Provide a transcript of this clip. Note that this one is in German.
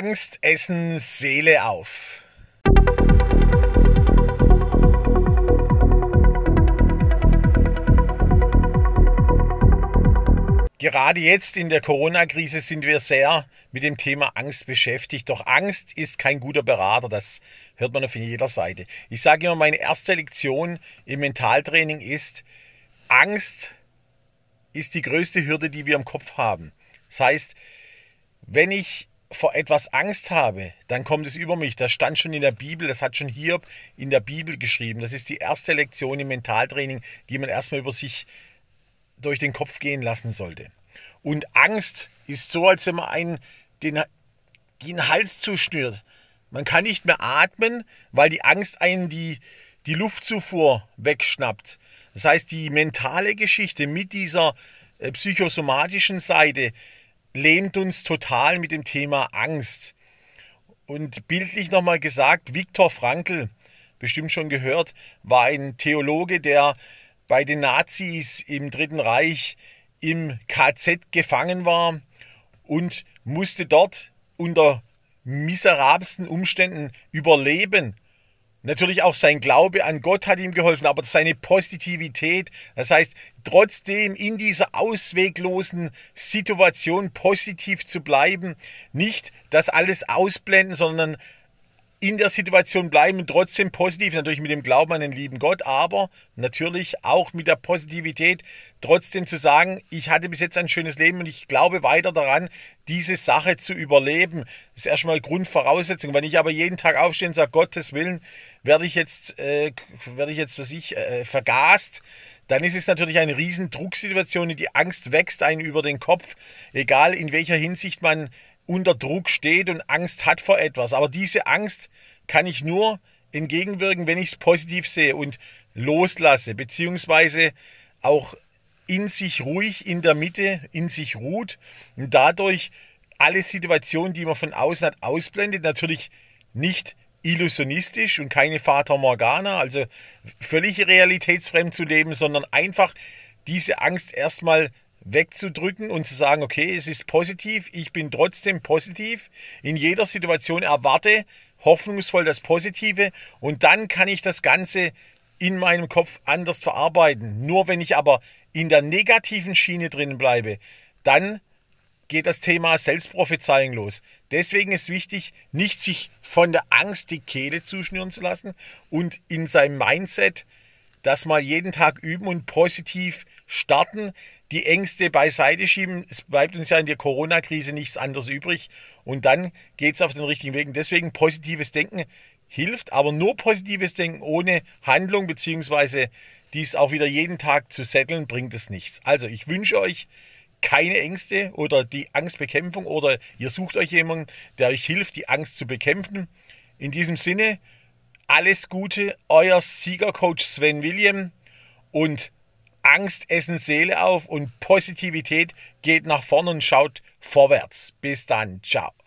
Angst essen Seele auf. Gerade jetzt in der Corona-Krise sind wir sehr mit dem Thema Angst beschäftigt. Doch Angst ist kein guter Berater, das hört man auf jeder Seite. Ich sage immer, meine erste Lektion im Mentaltraining ist, Angst ist die größte Hürde, die wir im Kopf haben. Das heißt, wenn ich vor etwas Angst habe, dann kommt es über mich. Das stand schon in der Bibel, das hat schon Hiob in der Bibel geschrieben. Das ist die erste Lektion im Mentaltraining, die man erstmal über sich durch den Kopf gehen lassen sollte. Und Angst ist so, als wenn man einen den, den Hals zuschnürt. Man kann nicht mehr atmen, weil die Angst einen die, die Luftzufuhr wegschnappt. Das heißt, die mentale Geschichte mit dieser äh, psychosomatischen Seite, lehnt uns total mit dem Thema Angst. Und bildlich nochmal gesagt, Viktor Frankl, bestimmt schon gehört, war ein Theologe, der bei den Nazis im Dritten Reich im KZ gefangen war und musste dort unter miserabelsten Umständen überleben Natürlich auch sein Glaube an Gott hat ihm geholfen, aber seine Positivität, das heißt, trotzdem in dieser ausweglosen Situation positiv zu bleiben, nicht das alles ausblenden, sondern in der Situation bleiben, trotzdem positiv, natürlich mit dem Glauben an den lieben Gott, aber natürlich auch mit der Positivität, trotzdem zu sagen, ich hatte bis jetzt ein schönes Leben und ich glaube weiter daran, diese Sache zu überleben. Das ist erstmal Grundvoraussetzung. Wenn ich aber jeden Tag aufstehe und sage, Gottes Willen, werde ich jetzt, äh, werde ich jetzt, was ich, äh, vergast, dann ist es natürlich eine riesen Drucksituation und die Angst wächst einen über den Kopf, egal in welcher Hinsicht man unter Druck steht und Angst hat vor etwas. Aber diese Angst kann ich nur entgegenwirken, wenn ich es positiv sehe und loslasse, beziehungsweise auch in sich ruhig in der Mitte, in sich ruht und dadurch alle Situationen, die man von außen hat, ausblendet. Natürlich nicht illusionistisch und keine Fata Morgana, also völlig realitätsfremd zu leben, sondern einfach diese Angst erstmal wegzudrücken und zu sagen, okay, es ist positiv, ich bin trotzdem positiv, in jeder Situation erwarte hoffnungsvoll das Positive und dann kann ich das Ganze in meinem Kopf anders verarbeiten. Nur wenn ich aber in der negativen Schiene drin bleibe, dann geht das Thema Selbstprophezeiung los. Deswegen ist wichtig, nicht sich von der Angst die Kehle zuschnüren zu lassen und in seinem Mindset das mal jeden Tag üben und positiv starten, die Ängste beiseite schieben. Es bleibt uns ja in der Corona-Krise nichts anderes übrig. Und dann geht es auf den richtigen Weg. Und deswegen positives Denken hilft, aber nur positives Denken ohne Handlung beziehungsweise dies auch wieder jeden Tag zu setteln, bringt es nichts. Also ich wünsche euch keine Ängste oder die Angstbekämpfung oder ihr sucht euch jemanden, der euch hilft, die Angst zu bekämpfen. In diesem Sinne, alles Gute, euer Siegercoach Sven William und Angst essen Seele auf und Positivität geht nach vorne und schaut vorwärts. Bis dann. Ciao.